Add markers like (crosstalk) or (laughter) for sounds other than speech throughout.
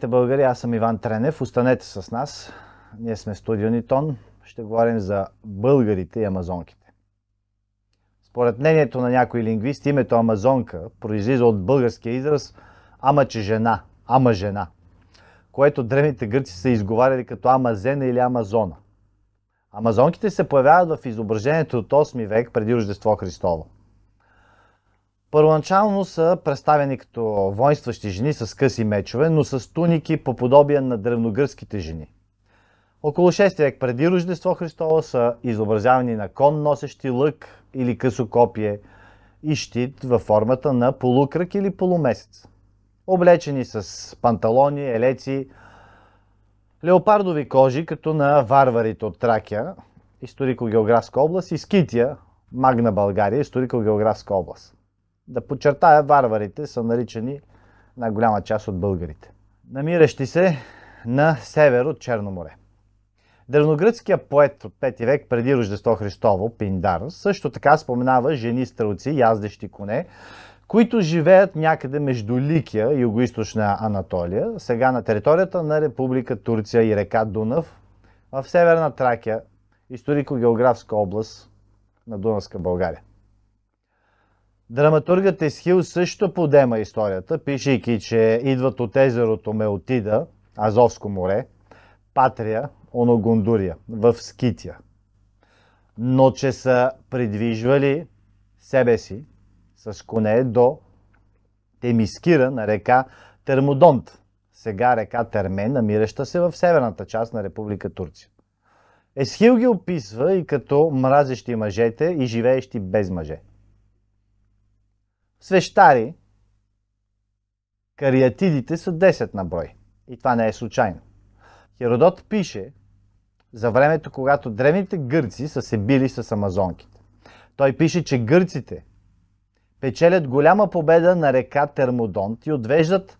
Здравейте, българи! Аз съм Иван Тренев. Останете с нас. Ние сме студио Нитон. Ще говорим за българите и амазонките. Според мнението на някои лингвисти, името амазонка произлиза от българския израз ама че жена, ама жена, което древните гърци са изговаряли като амазена или амазона. Амазонките се появяват в изображението от 8 век преди Рождество Христово. Първоначално са представени като воинстващи жени с къси мечове, но с туники по подобие на древногръцките жени. Около 6 век преди Рождество Христово са изобразявани на кон, носещи лък или късо копие и щит във формата на полукръг или полумесец. Облечени с панталони, елеци, леопардови кожи, като на варварите от Тракия, историко-географска област, и Скития, Магна България, историко-географска област. Да подчертая, варварите са наричани на голяма част от българите, намиращи се на север от Черно море. Древногръцкият поет от 5 век преди Рождество Христово, Пиндар, също така споменава жени стрелци, яздещи коне, които живеят някъде между Ликия, югоизточна Анатолия, сега на територията на Република Турция и река Дунав, в Северна Тракия, историко-географска област на Дунавска България. Драматургът Есхил също подема историята, пишейки, че идват от езерото Меотида, Азовско море, Патрия, Оногондурия, в Скития. Но че са придвижвали себе си с коне до Темискира на река Термодонт, сега река Термен, намираща се в северната част на Република Турция. Есхил ги описва и като мразещи мъжете и живеещи без мъже – свещари, кариатидите са 10 на брой. И това не е случайно. Херодот пише за времето, когато древните гърци са се били с амазонките. Той пише, че гърците печелят голяма победа на река Термодонт и отвеждат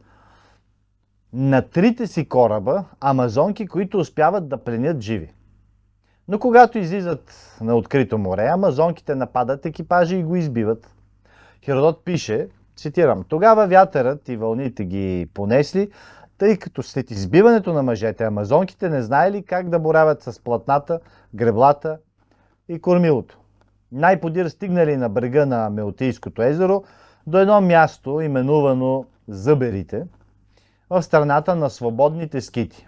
на трите си кораба амазонки, които успяват да пленят живи. Но когато излизат на открито море, амазонките нападат екипажа и го избиват. Херодот пише, цитирам, тогава вятърът и вълните ги понесли, тъй като след избиването на мъжете, амазонките не знаели как да боравят с платната, греблата и кормилото. Най-подир стигнали на брега на Меотийското езеро до едно място, именувано Зъберите, в страната на свободните скити.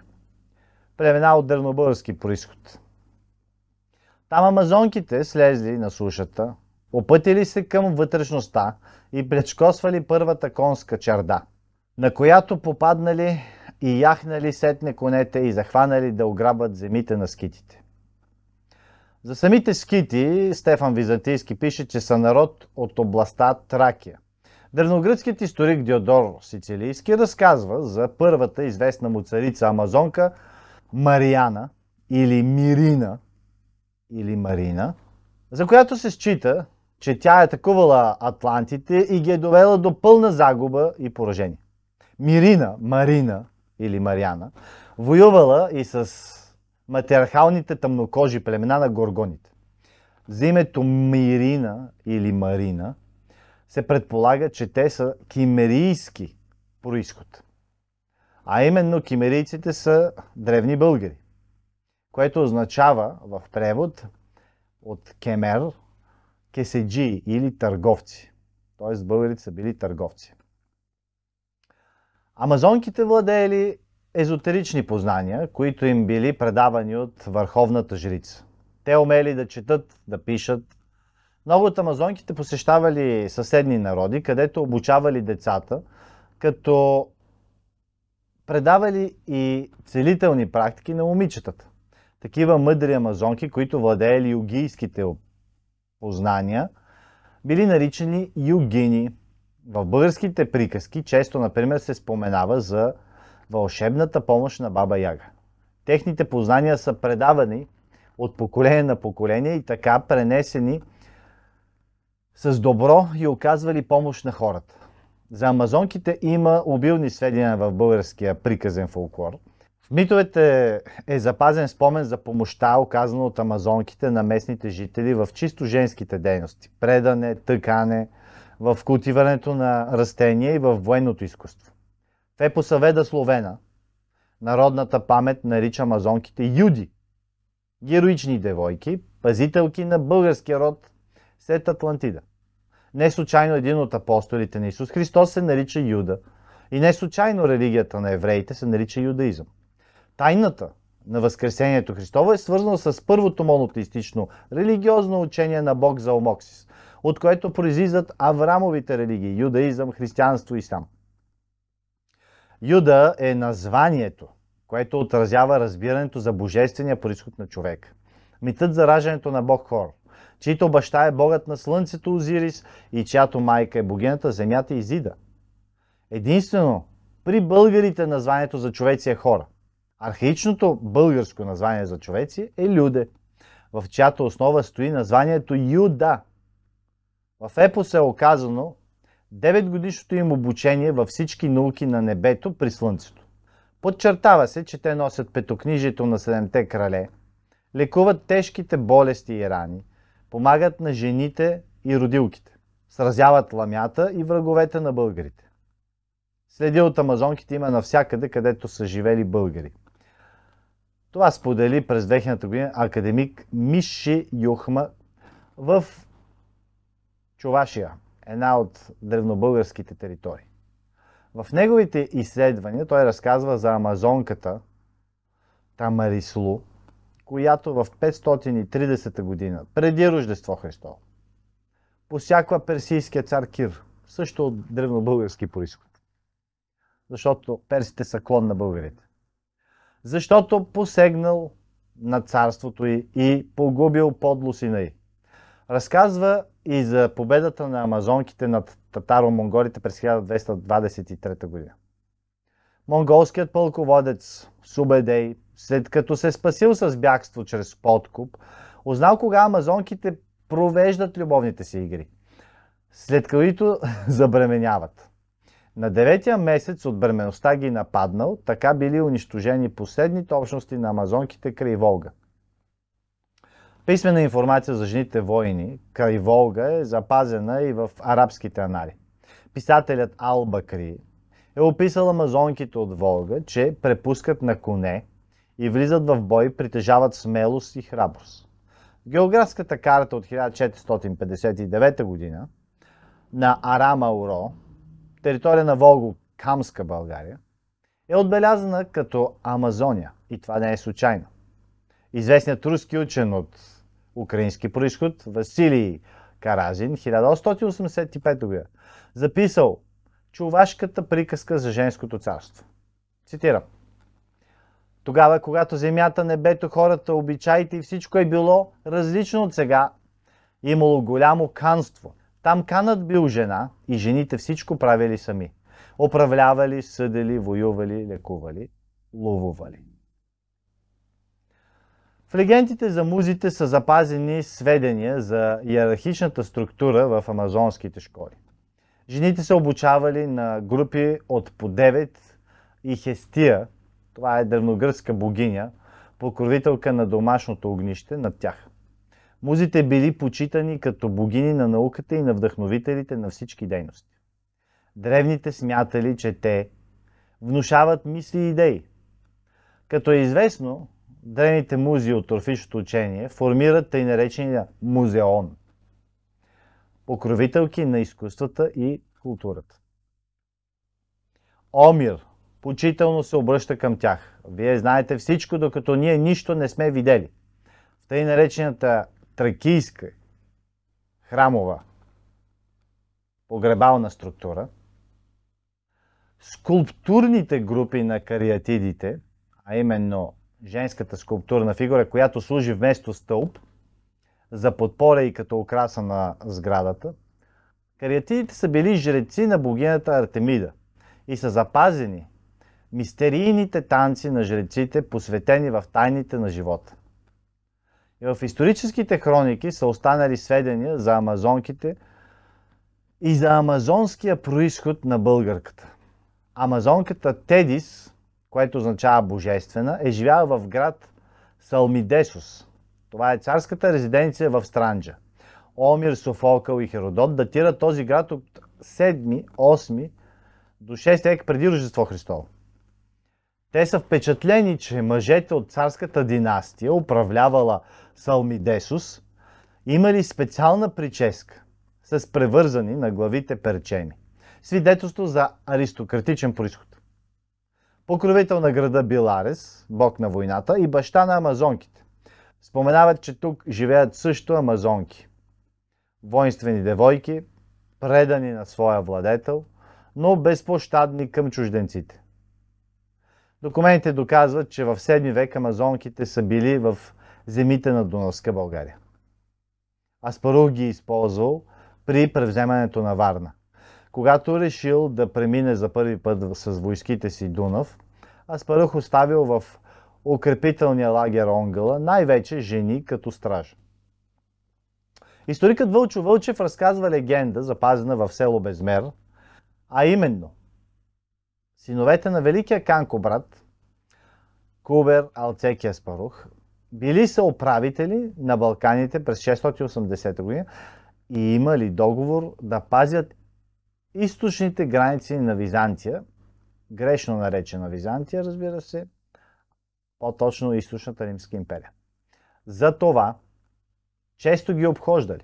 Племена от дърнобърски происход. Там амазонките слезли на сушата, Опътили се към вътрешността и предшкосвали първата конска чарда, на която попаднали и яхнали сетне конете и захванали да ограбват земите на скитите. За самите скити Стефан Византийски пише, че са народ от областта Тракия. Древногръцкият историк Диодор Сицилийски разказва за първата известна му царица Амазонка Мариана или Мирина или Марина, за която се счита, че тя е атакувала атлантите и ги е довела до пълна загуба и поражение. Мирина, Марина или Мариана, воювала и с матерхалните тъмнокожи племена на горгоните. За името Мирина или Марина се предполага, че те са кимерийски происход. А именно кимерийците са древни българи, което означава в превод от кемер, кеседжи или търговци. Т.е. българите са били търговци. Амазонките владеели езотерични познания, които им били предавани от върховната жрица. Те умели да четат, да пишат. Много от амазонките посещавали съседни народи, където обучавали децата, като предавали и целителни практики на момичетата. Такива мъдри амазонки, които владеели югийските познания, били наричани югини. В българските приказки често, например, се споменава за вълшебната помощ на Баба Яга. Техните познания са предавани от поколение на поколение и така пренесени с добро и оказвали помощ на хората. За амазонките има обилни сведения в българския приказен фолклор – митовете е запазен спомен за помощта, оказана от амазонките на местните жители в чисто женските дейности – предане, тъкане, в култиването на растения и в военното изкуство. Те посъведа Словена. Народната памет нарича амазонките юди – героични девойки, пазителки на българския род след Атлантида. Не случайно един от апостолите на Исус Христос се нарича Юда – и не случайно религията на евреите се нарича юдаизъм. Тайната на Възкресението Христово е свързано с първото монотеистично религиозно учение на Бог за Омоксис, от което произлизат Аврамовите религии – юдаизъм, християнство и сам. Юда е названието, което отразява разбирането за божествения происход на човек. Митът за раждането на Бог Хор, чийто баща е богът на слънцето Озирис и чиято майка е богинята земята Изида. Единствено, при българите названието за човеци е хора. Архаичното българско название за човеци е Люде, в чиято основа стои названието Юда. В епос е оказано 9 годишното им обучение във всички науки на небето при Слънцето. Подчертава се, че те носят петокнижието на седемте крале, лекуват тежките болести и рани, помагат на жените и родилките, сразяват ламята и враговете на българите. Следи от амазонките има навсякъде, където са живели българи. Това сподели през 2000 година академик Миши Юхма в Чувашия, една от древнобългарските територии. В неговите изследвания той разказва за амазонката Тамарислу, която в 530 година, преди Рождество Христово, посяква персийския цар Кир, също от древнобългарски происход. Защото персите са клон на българите защото посегнал на царството й и погубил сина й. Разказва и за победата на амазонките над татаро-монголите през 1223 година. Монголският пълководец Субедей, след като се спасил с бягство чрез подкуп, узнал кога амазонките провеждат любовните си игри, след които (laughs) забременяват. На деветия месец от бременността ги нападнал, така били унищожени последните общности на амазонките край Волга. Писмена информация за жените войни край Волга е запазена и в арабските анали. Писателят Ал Бакри е описал амазонките от Волга, че препускат на коне и влизат в бой, притежават смелост и храброст. Географската карта от 1459 година на Арама Уро територия на Волго-Камска България, е отбелязана като Амазония и това не е случайно. Известният руски учен от украински происход Василий Каразин 1885 г. записал чувашката приказка за женското царство. Цитирам. Тогава, когато земята, небето, хората, обичаите и всичко е било различно от сега, имало голямо канство – там Канът бил жена и жените всичко правили сами. Управлявали, съдели, воювали, лекували, ловували. В легендите за музите са запазени сведения за иерархичната структура в амазонските школи. Жените се обучавали на групи от по 9 и Хестия, това е древногръцка богиня, покровителка на домашното огнище над тях. Музите били почитани като богини на науката и на вдъхновителите на всички дейности. Древните смятали, че те внушават мисли и идеи. Като е известно, древните музи от орфичното учение формират тъй наречения музеон, покровителки на изкуствата и културата. Омир почително се обръща към тях. Вие знаете всичко, докато ние нищо не сме видели. В тъй наречената тракийска храмова погребална структура, скулптурните групи на кариатидите, а именно женската скулптурна фигура, която служи вместо стълб за подпора и като украса на сградата, кариатидите са били жреци на богинята Артемида и са запазени мистерийните танци на жреците, посветени в тайните на живота. И в историческите хроники са останали сведения за амазонките и за амазонския происход на българката. Амазонката Тедис, което означава божествена, е живяла в град Салмидесос. Това е царската резиденция в Странджа. Омир, Софокъл и Херодот датират този град от 7-8 до 6 век преди Рождество Христово. Те са впечатлени, че мъжете от царската династия, управлявала Салмидесус, имали специална прическа с превързани на главите перчени. Свидетелство за аристократичен происход. Покровител на града Биларес, бог на войната и баща на амазонките. Споменават, че тук живеят също амазонки. Воинствени девойки, предани на своя владетел, но безпощадни към чужденците. Документите доказват, че в 7 век амазонките са били в земите на Дунавска България. Аспарух ги е използвал при превземането на Варна. Когато решил да премине за първи път с войските си Дунав, Аспарух оставил в укрепителния лагер Онгъла най-вече жени като страж. Историкът Вълчо Вълчев разказва легенда, запазена в село Безмер, а именно синовете на великия Канко брат, Кубер Алцеки Аспарух, били са управители на Балканите през 680 година и имали договор да пазят източните граници на Византия, грешно наречена Византия, разбира се, по-точно източната Римска империя. За това често ги обхождали.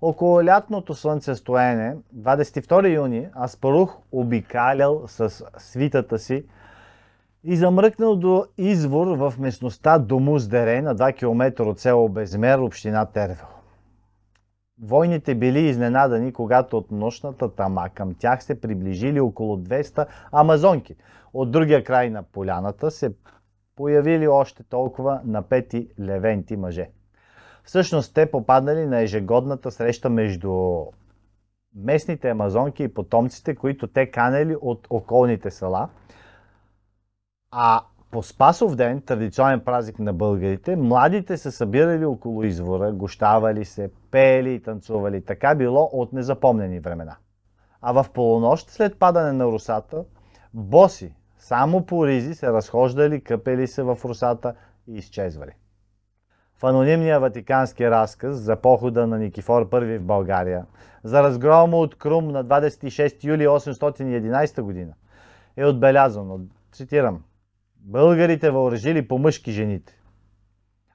Около лятното Слънце стоене, 22 юни, Аспарух обикалял с свитата си и замръкнал до извор в местността Домус Дере на 2 км от село Безмер, община Тервел. Войните били изненадани, когато от нощната тама към тях се приближили около 200 амазонки. От другия край на поляната се появили още толкова напети левенти мъже. Всъщност те попаднали на ежегодната среща между местните амазонки и потомците, които те канели от околните села – а по Спасов ден, традиционен празник на българите, младите се събирали около извора, гощавали се, пели и танцували. Така било от незапомнени времена. А в полунощ, след падане на русата, боси, само по ризи се разхождали, къпели се в русата и изчезвали. В анонимния ватикански разказ за похода на Никифор I в България, за разгрома от Крум на 26 юли 811 г. е отбелязано, цитирам, Българите въоръжили по мъжки жените,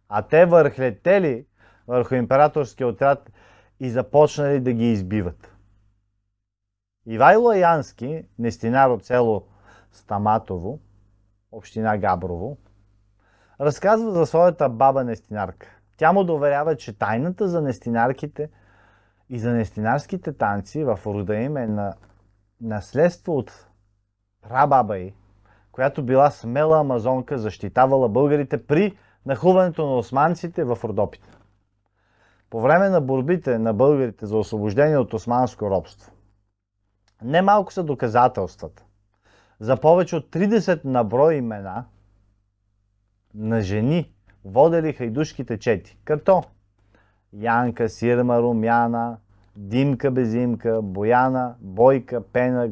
а те върхлетели върху императорския отряд и започнали да ги избиват. Ивайло Янски, нестинар от село Стаматово, община Габрово, разказва за своята баба Нестинарка. Тя му доверява, че тайната за нестинарките и за нестинарските танци в рода им е на наследство от прабаба й, която била смела амазонка, защитавала българите при нахуването на османците в Родопите. По време на борбите на българите за освобождение от османско робство, немалко са доказателствата за повече от 30 наброи имена на жени, водели хайдушките чети, като Янка, Сирма, Румяна, Димка, Безимка, Бояна, Бойка, Пена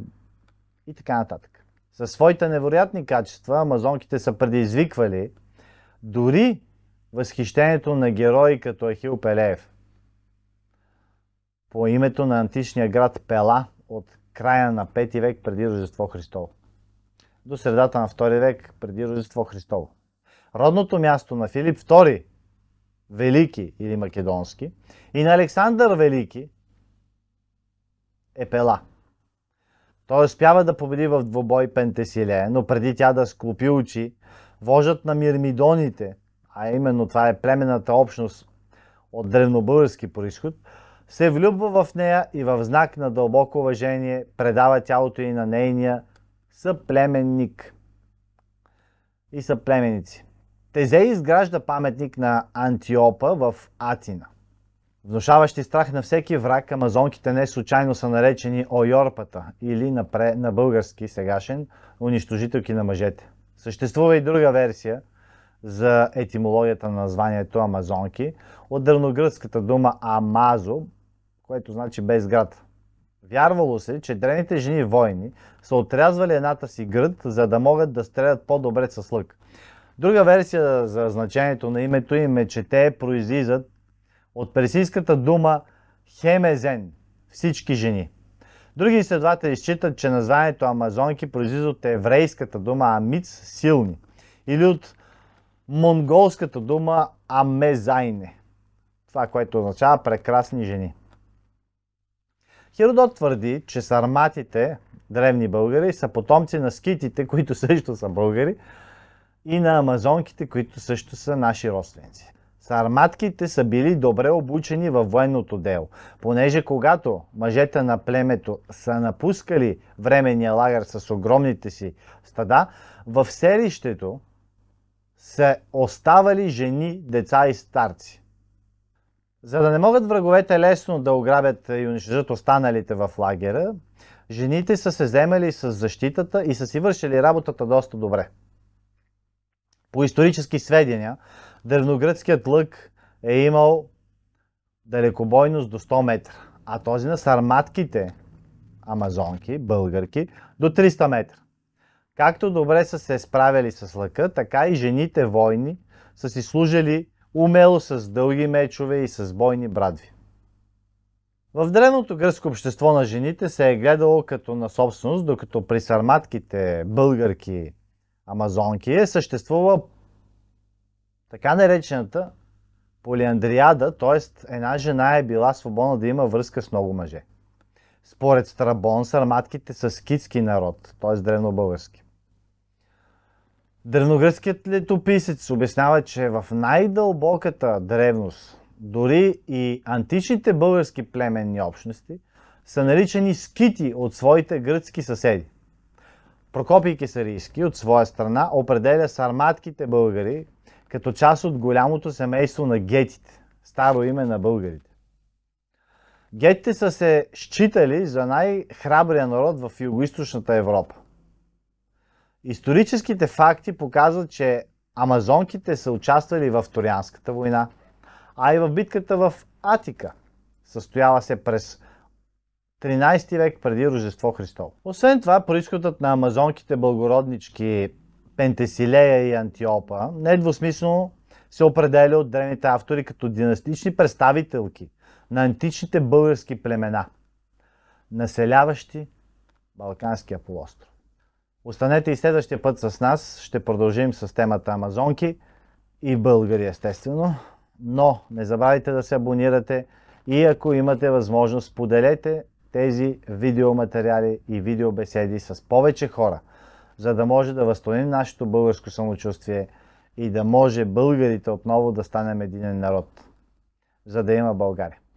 и така нататък. Със своите невероятни качества амазонките са предизвиквали дори възхищението на герои като Ахил Пелеев. По името на античния град Пела от края на 5 век преди Рождество Христово. До средата на 2 век преди Рождество Христово. Родното място на Филип II Велики или Македонски и на Александър Велики е Пела – той успява да победи в двобой Пентесилея, но преди тя да склопи очи, вожът на мирмидоните, а именно това е племената общност от древнобългарски происход, се влюбва в нея и в знак на дълбоко уважение предава тялото и на нейния съплеменник и съплеменици. Тезей изгражда паметник на Антиопа в Атина внушаващи страх на всеки враг, амазонките не случайно са наречени ойорпата или напре на български сегашен унищожителки на мъжете. Съществува и друга версия за етимологията на названието амазонки от дърногръцката дума амазо, което значи без град. Вярвало се, че древните жени войни са отрязвали едната си гръд, за да могат да стрелят по-добре с лък. Друга версия за значението на името им е, че те произлизат от персийската дума хемезен – всички жени. Други изследователи считат, че названието амазонки произлиза от еврейската дума амиц – силни, или от монголската дума амезайне – това, което означава прекрасни жени. Херодот твърди, че сарматите, древни българи, са потомци на скитите, които също са българи, и на амазонките, които също са наши родственици. Сарматките са били добре обучени във военното дело, понеже когато мъжете на племето са напускали временния лагер с огромните си стада, в селището са оставали жени, деца и старци. За да не могат враговете лесно да ограбят и унищожат останалите в лагера, жените са се вземали с защитата и са си вършили работата доста добре. По исторически сведения, древногръцкият лък е имал далекобойност до 100 метра, а този на сарматките, амазонки, българки, до 300 метра. Както добре са се справили с лъка, така и жените войни са си служили умело с дълги мечове и с бойни брадви. В древното гръцко общество на жените се е гледало като на собственост, докато при сарматките, българки, амазонки е съществувала така наречената полиандриада, т.е. една жена е била свободна да има връзка с много мъже. Според Страбон, сарматките са скитски народ, т.е. древнобългарски. Древногръцкият летописец обяснява, че в най-дълбоката древност, дори и античните български племенни общности, са наричани скити от своите гръцки съседи. Прокопий Кесарийски от своя страна определя сарматките българи като част от голямото семейство на гетите, старо име на българите. Гетите са се считали за най-храбрия народ в югоизточната Европа. Историческите факти показват, че амазонките са участвали в Торианската война, а и в битката в Атика, състояла се през 13 век преди Рождество Христово. Освен това, происходът на амазонките благороднички Пентесилея и Антиопа, недвусмислено е се определя от древните автори като династични представителки на античните български племена, населяващи Балканския полуостров. Останете и следващия път с нас. Ще продължим с темата Амазонки и българи, естествено. Но не забравяйте да се абонирате и ако имате възможност, поделете тези видеоматериали и видеобеседи с повече хора – за да може да възстановим нашето българско самочувствие и да може българите отново да станем един народ, за да има България.